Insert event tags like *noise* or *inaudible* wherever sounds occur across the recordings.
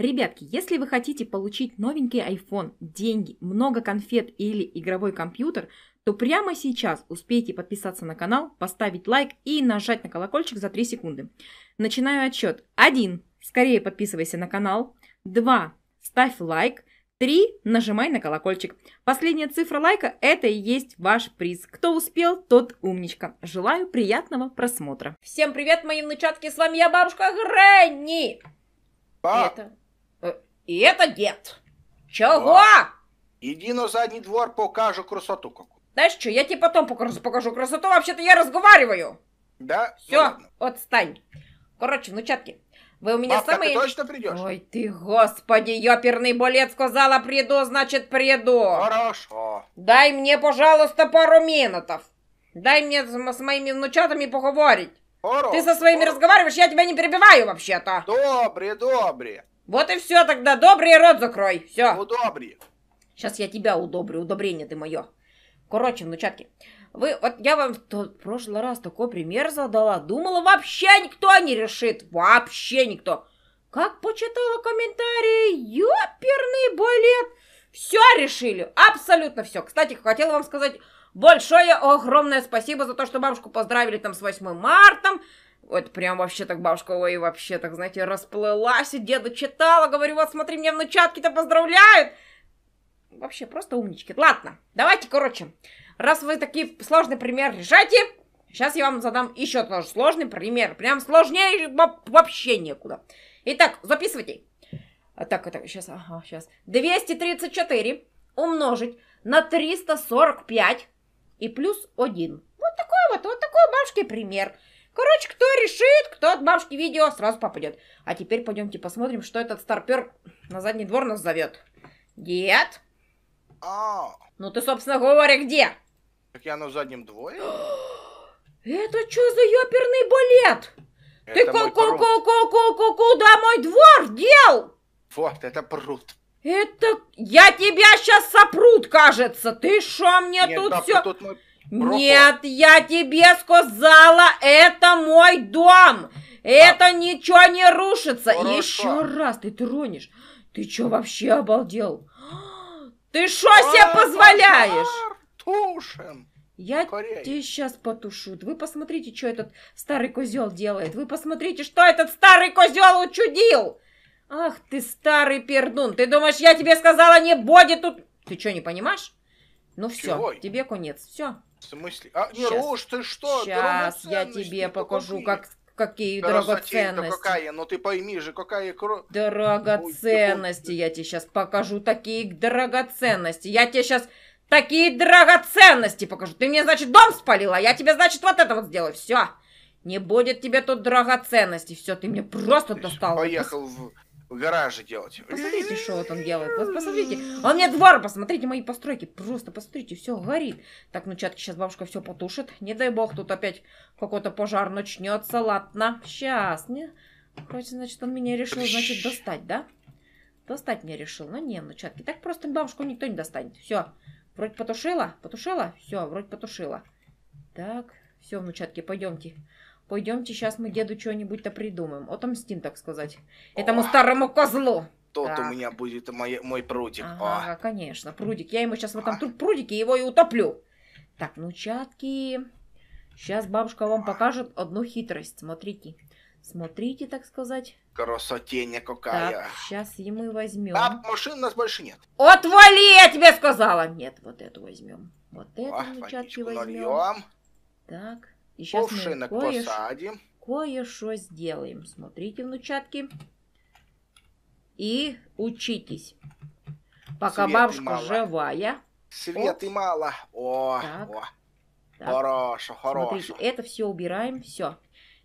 Ребятки, если вы хотите получить новенький iPhone, деньги, много конфет или игровой компьютер, то прямо сейчас успейте подписаться на канал, поставить лайк и нажать на колокольчик за 3 секунды. Начинаю отчет. 1. Скорее подписывайся на канал. 2. Ставь лайк. 3. Нажимай на колокольчик. Последняя цифра лайка – это и есть ваш приз. Кто успел, тот умничка. Желаю приятного просмотра. Всем привет, мои внучатки, с вами я, бабушка Гренни. Па. Это... І это дед. Чого? О, іди на задній двор, покажу красоту какую. Знаешь что, я тебе потом покажу, покажу красоту, вообще-то я разговариваю. Да? Ну Все, отстань. Короче, внучатки, вы у меня Бабка, самые... ты точно придешь? Ой ты, господи, ёперный болец сказала приду, значит приду. Хорошо. Дай мне, пожалуйста, пару минутов. Дай мне с, с моими внучатами поговорить. Хорошо. Ты со своими хорошо. разговариваешь, я тебя не перебиваю вообще-то. Добре, добре. Вот и все тогда, добрый рот закрой, все. Удобри. Сейчас я тебя удобрю, удобрение ты мое. Короче, внучатки, вы, вот я вам в прошлый раз такой пример задала, думала, вообще никто не решит, вообще никто. Как почитала комментарии, ёперный балет, все решили, абсолютно все. Кстати, хотела вам сказать большое, огромное спасибо за то, что бабушку поздравили там с 8 марта, это прям вообще так бабушка, ой, вообще так, знаете, расплылась и деду читала, говорю, вот смотри, меня в начатке то поздравляют. Вообще просто умнички. Ладно, давайте, короче, раз вы такие сложный пример решаете, сейчас я вам задам еще тоже сложный пример. Прям сложнее вообще некуда. Итак, записывайте. А так, это сейчас, ага, сейчас. 234 умножить на 345 и плюс 1. Вот такой вот, вот такой бабушки пример. Короче, кто решит, кто от бабушки видео, сразу попадет. А теперь пойдемте посмотрим, что этот старпер на задний двор нас зовет. Дед? А. Ну ты, собственно говоря, где? Так я на заднем дворе. *gasps* Это что за ёперный балет? Ты ку-ку-ку-ку-ку-ку-ку, мой двор дел? Вот, это пруд. Это я тебя сейчас сопрут, кажется. Ты шо мне Нет, тут бабка, все... Тут мой нет, я тебе сказала, это мой дом. Это а... ничего не рушится. Хорошо. Еще раз ты тронешь. Ты что вообще обалдел? *gasps* Ты что себе позволяешь? Тушин. Я Корей. тебе сейчас потушу. Вы посмотрите, что этот старый козел делает. Вы посмотрите, что этот старый козел учудил. Ах ты старый пердун. Ты думаешь, я тебе сказала, не будет тут... Ты что, не понимаешь? Ну все, тебе конец. Все. В смысле? А, не, Сейчас. ты что? Сейчас я тебе ну, покажу, как какие Красотень, драгоценности. какая, но ну ты пойми же, какая кровь. Драгоценности, Ой, я тебе сейчас покажу такие драгоценности. Я тебе сейчас такие драгоценности покажу. Ты мне, значит, дом спалила, я тебе, значит, вот это вот сделаю. Все. Не будет тебе тут драгоценности. Все, ты мне просто достал. Поехал в гаражи делать. Посмотрите, что вот он делает. посмотрите. А мне двор, посмотрите мои постройки. Просто посмотрите, все горит. Так, ну, чатки, сейчас бабушка все потушит. Не дай бог, тут опять какой-то пожар начнется. Ладно, сейчас. Не... Короче, значит, он меня решил, значит, достать, да? Достать меня решил. но ну, не, ну, чатки, так просто бабушку никто не достанет. Все. Вроде потушила? Потушила? Все, вроде потушила. Так, все, внучатки, пойдемте. Пойдемте, сейчас мы деду что-нибудь-то придумаем. Отомстим, так сказать, этому О, старому козлу. Тот так. у меня будет мой, мой прудик. Ага, О. конечно, прудик. Я ему сейчас в этом а. прудике его и утоплю. Так, ну чатки. сейчас бабушка вам покажет одну хитрость. Смотрите. Смотрите, так сказать. Красотень какая. Так, сейчас и мы возьмем. Баб, машин у нас больше нет. Отвали, я тебе сказала. Нет, вот эту возьмем. Вот эту, ну чатки возьмем. Нальем. Так. И сейчас Ковшинок кое посадим. Кое-что сделаем. Смотрите, внучатки. И учитесь. Пока Свет бабушка живая. Свет и мало. О, так. о. Так. Хорошо, хорошо. Смотрите, это все убираем, все.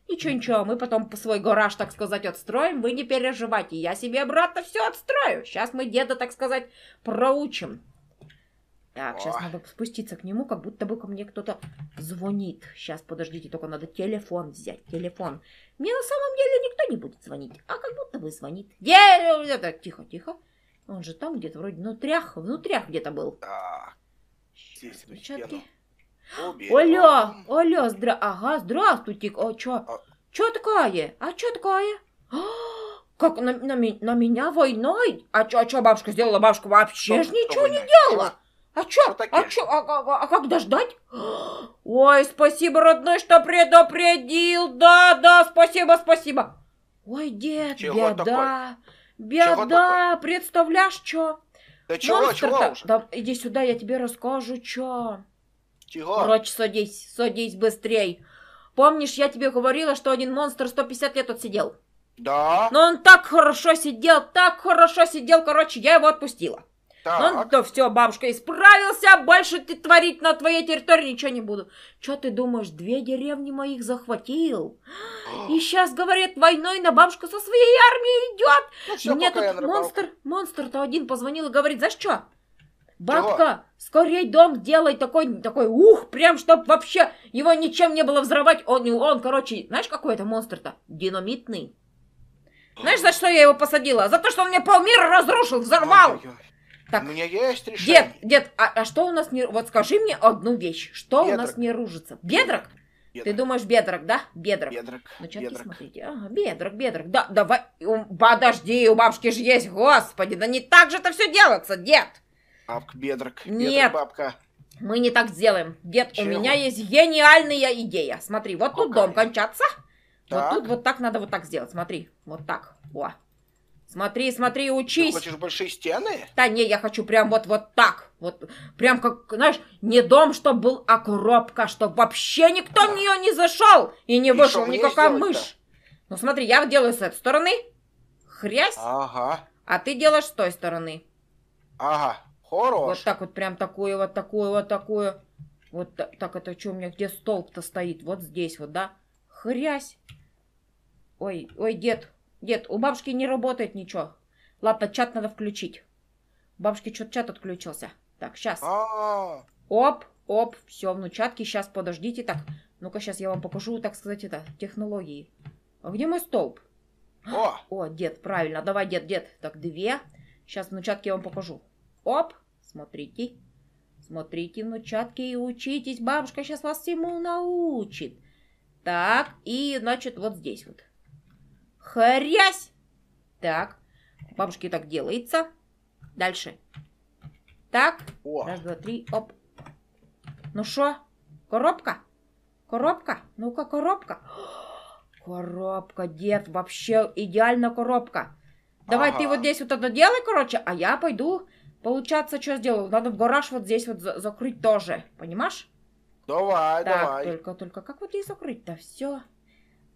Ничего, ничего, мы потом свой гараж, так сказать, отстроим, вы не переживайте, я себе обратно все отстрою. Сейчас мы деда, так сказать, проучим. Так, сейчас надо спуститься к нему, как будто бы ко мне кто-то звонит. Сейчас, подождите, только надо телефон взять, телефон. Мне на самом деле никто не будет звонить, а как будто бы звонит. Тихо, тихо. Он же там где-то вроде внутрях, внутрях где-то был. Так, здесь отпечатки. Оля, Оля, здра... ага, здравствуйте. А чё? А... Чё такое? А чё такое? А, как на, на, на меня войной? А чё, а чё бабушка сделала? Бабушка вообще ж ничего не делала. А чё? Такие. А чё? А, а, а когда ждать? Ой, спасибо, родной, что предупредил. Да, да, спасибо, спасибо. Ой, дед, чего беда. Такой? Беда, чего представляешь, чё? Да чего, чего уже? Да, иди сюда, я тебе расскажу, чё. Чего? Короче, садись, садись быстрей. Помнишь, я тебе говорила, что один монстр 150 лет отсидел? Да. Но он так хорошо сидел, так хорошо сидел, короче, я его отпустила. Так. Ну, то все, бабушка, исправился, больше ты творить на твоей территории ничего не буду. Че ты думаешь, две деревни моих захватил? *gasps* И сейчас, говорит войной на бабушку со своей армией идет. Ну, все, Мне тут монстр, монстр-то один позвонил и говорит, за что? Бабка, Чего? скорей дом делай такой, такой, ух, прям, чтоб вообще его ничем не было взорвать. Он, он короче, знаешь, какой это монстр-то? Динамитный. Знаешь, за что я его посадила? За то, что он мне полмира разрушил, взорвал. Ой, ой, ой. Так. У меня есть решение. Дед, дед, а, а что у нас не... Вот скажи мне одну вещь. Что бедрок. у нас не ружится? Бедрок? бедрок? Ты думаешь, бедрок, да? Бедрок. Бедрок. Начатки бедрок. смотрите. Ага, бедрок, бедрок. Да, давай. Подожди, у бабушки же есть. Господи, да не так же это все делается, дед. Бабка, бедрок. Нет. Бедрок, бабка. Мы не так сделаем. Дед, Чего? у меня есть гениальная идея. Смотри, вот Какая? тут дом кончаться. Так. Вот тут вот так надо вот так сделать. Смотри, вот так. О. Смотри, смотри, учись. Ты хочешь большие стены? Да не, я хочу прям вот, вот так. Вот прям как, знаешь, не дом, чтобы был, а коробка, чтобы вообще никто да. в нее не зашел и не и вышел никакая мышь. Ну смотри, я делаю с этой стороны. Хрясь. Ага. А ты делаешь с той стороны. Ага, хорош. Вот так вот, прям такую, вот такую, вот такую. Вот так, так это что у меня, где столб-то стоит? Вот здесь вот, да? Хрясь. Ой, ой, дед, Дед, у бабушки не работает ничего. Ладно, чат надо включить. У бабушки что-то чат отключился. Так, сейчас. А. Оп, оп, все, внучатки, сейчас подождите. Так, ну-ка, сейчас я вам покажу, так сказать, это, технологии. А где мой столб? О! О, дед, правильно, давай, дед, дед. Так, две. Сейчас, внучатки, я вам покажу. Оп, смотрите. Смотрите, внучатки, и учитесь. Бабушка сейчас вас всему научит. Так, и, значит, вот здесь вот. Хрясь! Так, бабушки так делается. Дальше. Так, О. раз, два, три, оп. Ну что, коробка? Коробка? Ну-ка, коробка. *gasps* Коробка, дед, вообще идеально коробка. Давай ага. ты вот здесь вот это делай, короче, а я пойду, получаться, что сделаю. Надо в гараж вот здесь вот за закрыть тоже, понимаешь? Давай, так, давай. Только, только как вот здесь закрыть-то? Все.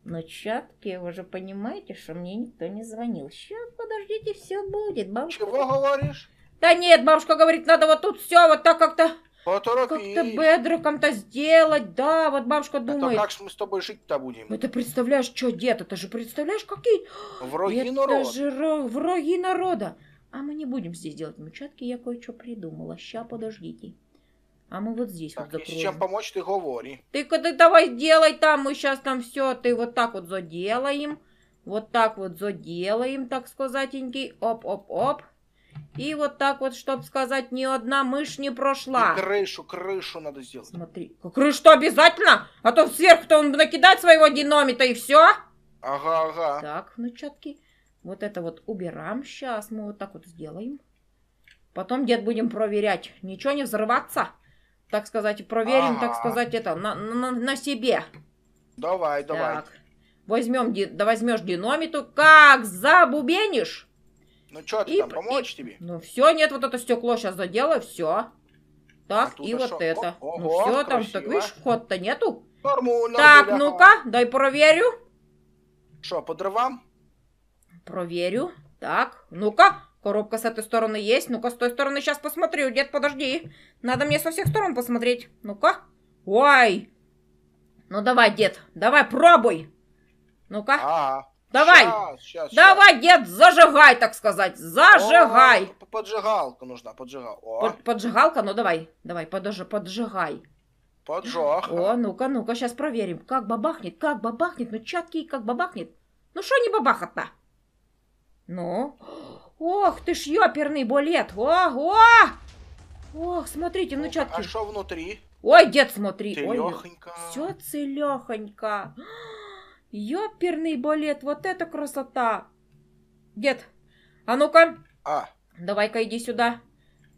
Но чатки, вы же понимаете, что мне никто не звонил. Сейчас, подождите, все будет, бабушка. Чего говоришь? Да нет, бабушка говорит, надо вот тут все вот так как-то... Как-то бедриком-то сделать, да, вот бабушка думает. Это как же мы с тобой жить-то будем? Это ну, представляешь, что, дед, это же представляешь, какие... Враги это народа. Это же ро... враги народа. А мы не будем здесь делать мучатки, я кое-что придумала. Ща, подождите. А мы вот здесь так, вот закроем. Если чем помочь, ты говори. Ты, ты давай сделай там, мы сейчас там все, ты вот так вот заделаем. Вот так вот заделаем, так сказатенький. Оп-оп-оп. И вот так вот, чтобы сказать, ни одна мышь не прошла. И крышу, крышу надо сделать. Смотри, крышу-то обязательно, а то сверху-то он накидает своего динамита и все. Ага, ага. Так, внучатки, вот это вот убираем. Сейчас мы вот так вот сделаем. Потом, дед, будем проверять, ничего не взрываться так сказать, проверим, ага. так сказать, это на, на, на себе. Давай, давай. Так. Возьмем, да возьмешь динамиту, как забубенишь. Ну что, ты и, там, помочь и, тебе? Ну все, нет, вот это стекло сейчас заделаю, все. Так, Оттуда а и а вот шо? это. О, ну ого, все, красиво. там, так видишь, вход-то нету. Нормально. Так, ну-ка, дай проверю. Что, по дровам? Проверю. Так, ну-ка. Коробка с этой стороны есть. Ну-ка, с той стороны сейчас посмотрю. Дед, подожди. Надо мне со всех сторон посмотреть. Ну-ка. Ой. Ну давай, дед. Давай, пробуй. Ну-ка. А -а -а. Давай. Сейчас, сейчас, давай, дед, зажигай, так сказать. Зажигай. О, поджигалка нужна, поджигалка. О. Поджигалка, ну давай. Давай, подожди, поджигай. Поджог. О, ну-ка, ну-ка, сейчас проверим. Как бабахнет, как бабахнет, ну чаткий, как бабахнет. Ну что не бабахать-то? Ну. Ох ты ж ёперный булет! Ого! Ох, смотрите, внучатки. а что внутри? Ой, дед, смотри. Целехонько. Все целехонько. *gasps* Ёперный балет, вот это красота. Дед, а ну-ка. А. Давай-ка иди сюда.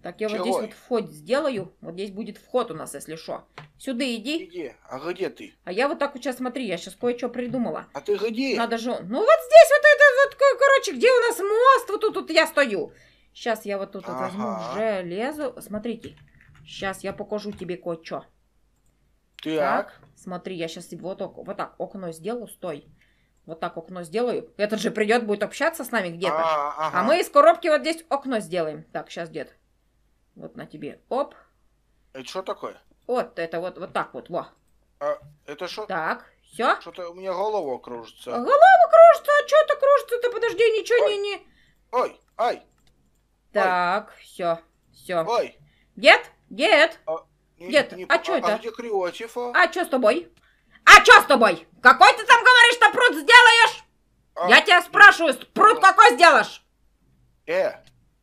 Так я Чего? вот здесь вот вход сделаю. Вот здесь будет вход у нас, если что. Сюда иди. Иди. А где ты? А я вот так вот сейчас смотри, я сейчас кое-что придумала. А ты где? Надо же... Ну вот здесь вот это вот, короче, где у нас мост? Вот тут вот я стою. Сейчас я вот тут ага. вот возьму железо. Смотрите. Сейчас я покажу тебе кое-что. Так. так. Смотри, я сейчас вот, вот так окно сделаю. Стой. Вот так окно сделаю. Этот же придет, будет общаться с нами где-то. А, ага. а мы из коробки вот здесь окно сделаем. Так, сейчас где-то. Вот на тебе. Оп. Это что такое? Вот это вот, вот так вот, во. А, это что? Так, все. Что-то у меня голова кружится. А голова кружится, а что-то кружится-то? Подожди, ничего ой. не... не... Ой, ай. Так, все, все. Ой. Дед, дед. А, дед, не, а что а, это? А где Криотиф? А, а что с тобой? А что с тобой? Какой ты там говоришь, что пруд сделаешь? А, Я тебя спрашиваю, пруд а. какой сделаешь? Э,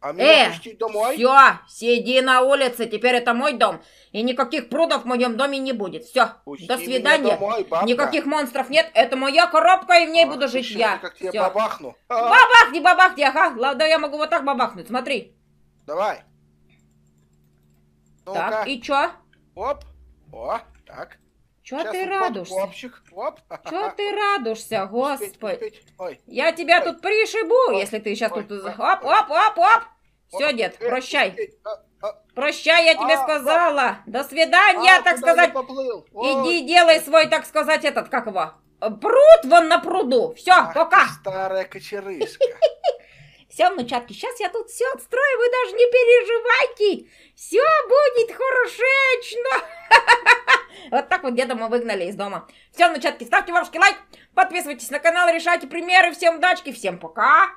а э, домой? Все, сиди на улице, теперь это мой дом. И никаких прудов в моем доме не будет. Все, до свидания. домой, Никаких монстров нет, это моя коробка, и в ней а, буду жить я. Как я Всё. бабахну. А. Бабахни, бабахни, ага. Ладно, я могу вот так бабахнуть, смотри. Давай. ну Так, и чё? Оп, о, так. Чого ты радуешься? упав ты радуешься, оп. господи? Я тебя тут пришибу, если ты сейчас тут... Ой. Оп, оп, оп, оп! Все, дед, прощай. Прощай, я тебе а, сказала. До свидания, а, так сказать. Иди делай свой, так сказать, этот, как его, э, пруд вон на пруду. Все, пока. Старая кочерышка. *laughs* Все, внучатки, сейчас я тут все отстрою, вы даже не переживайте. Все будет хорошечно. *laughs* Вот так вот деда мы выгнали из дома. Все, начатки, ставьте вашки лайк, подписывайтесь на канал, решайте примеры. Всем удачки, всем пока!